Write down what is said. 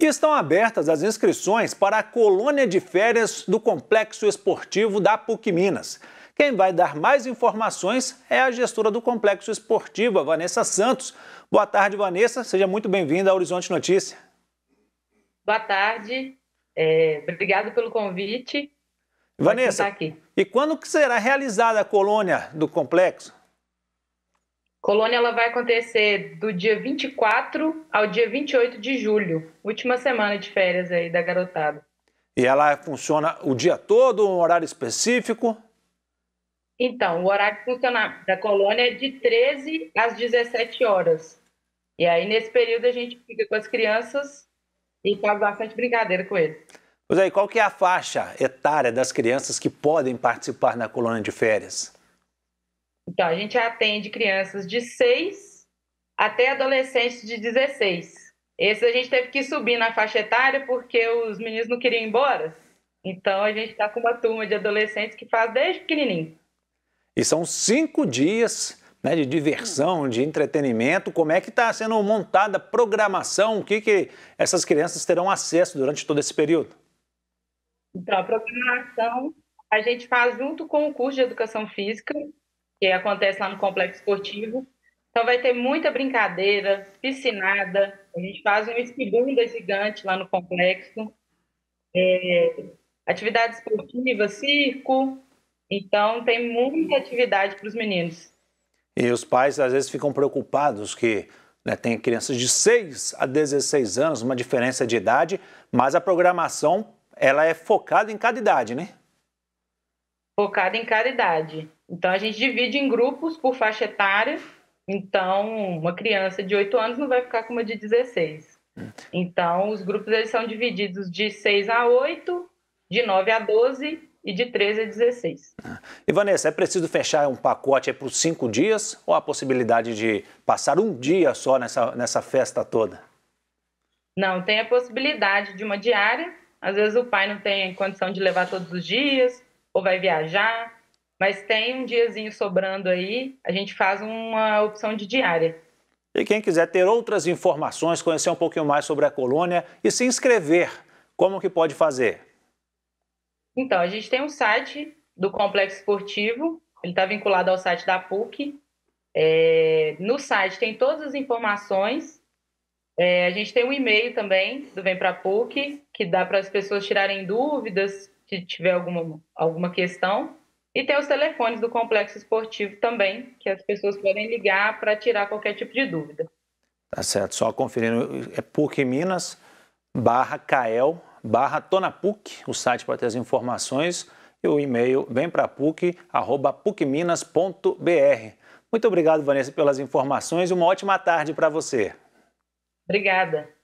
E estão abertas as inscrições para a colônia de férias do Complexo Esportivo da PUC Minas. Quem vai dar mais informações é a gestora do Complexo Esportivo, a Vanessa Santos. Boa tarde, Vanessa. Seja muito bem-vinda ao Horizonte Notícia. Boa tarde. É, obrigado pelo convite. Vanessa, e quando será realizada a colônia do Complexo? Colônia ela vai acontecer do dia 24 ao dia 28 de julho, última semana de férias aí da garotada. E ela funciona o dia todo, um horário específico? Então, o horário de funciona da colônia é de 13 às 17 horas. E aí, nesse período, a gente fica com as crianças e faz bastante brincadeira com eles. Pois aí, qual que é a faixa etária das crianças que podem participar na colônia de férias? Então, a gente atende crianças de 6 até adolescentes de 16. Esse a gente teve que subir na faixa etária porque os meninos não queriam ir embora. Então, a gente está com uma turma de adolescentes que faz desde pequenininho. E são cinco dias né, de diversão, de entretenimento. Como é que está sendo montada a programação? O que, que essas crianças terão acesso durante todo esse período? Então, a programação a gente faz junto com o curso de Educação Física, que acontece lá no complexo esportivo. Então vai ter muita brincadeira, piscinada, a gente faz um espigunda gigante lá no complexo, é, atividade esportiva, circo, então tem muita atividade para os meninos. E os pais às vezes ficam preocupados que né, tem crianças de 6 a 16 anos, uma diferença de idade, mas a programação ela é focada em cada idade, né? focada em caridade. Então, a gente divide em grupos por faixa etária. Então, uma criança de 8 anos não vai ficar com uma de 16. Então, os grupos eles são divididos de 6 a 8, de 9 a 12 e de 13 a 16. Ah. E Vanessa, é preciso fechar um pacote para os cinco dias ou a possibilidade de passar um dia só nessa, nessa festa toda? Não, tem a possibilidade de uma diária. Às vezes o pai não tem condição de levar todos os dias, ou vai viajar, mas tem um diazinho sobrando aí, a gente faz uma opção de diária. E quem quiser ter outras informações, conhecer um pouquinho mais sobre a colônia e se inscrever, como que pode fazer? Então, a gente tem um site do Complexo Esportivo, ele está vinculado ao site da PUC. É, no site tem todas as informações. É, a gente tem um e-mail também do Vem Pra PUC, que dá para as pessoas tirarem dúvidas, se tiver alguma, alguma questão. E tem os telefones do Complexo Esportivo também, que as pessoas podem ligar para tirar qualquer tipo de dúvida. Tá certo, só conferindo, é PUC Minas, barra Cael, barra Tonapuc, o site para ter as informações, e o e-mail vem para PUC, arroba pucminas.br. Muito obrigado, Vanessa, pelas informações e uma ótima tarde para você. Obrigada.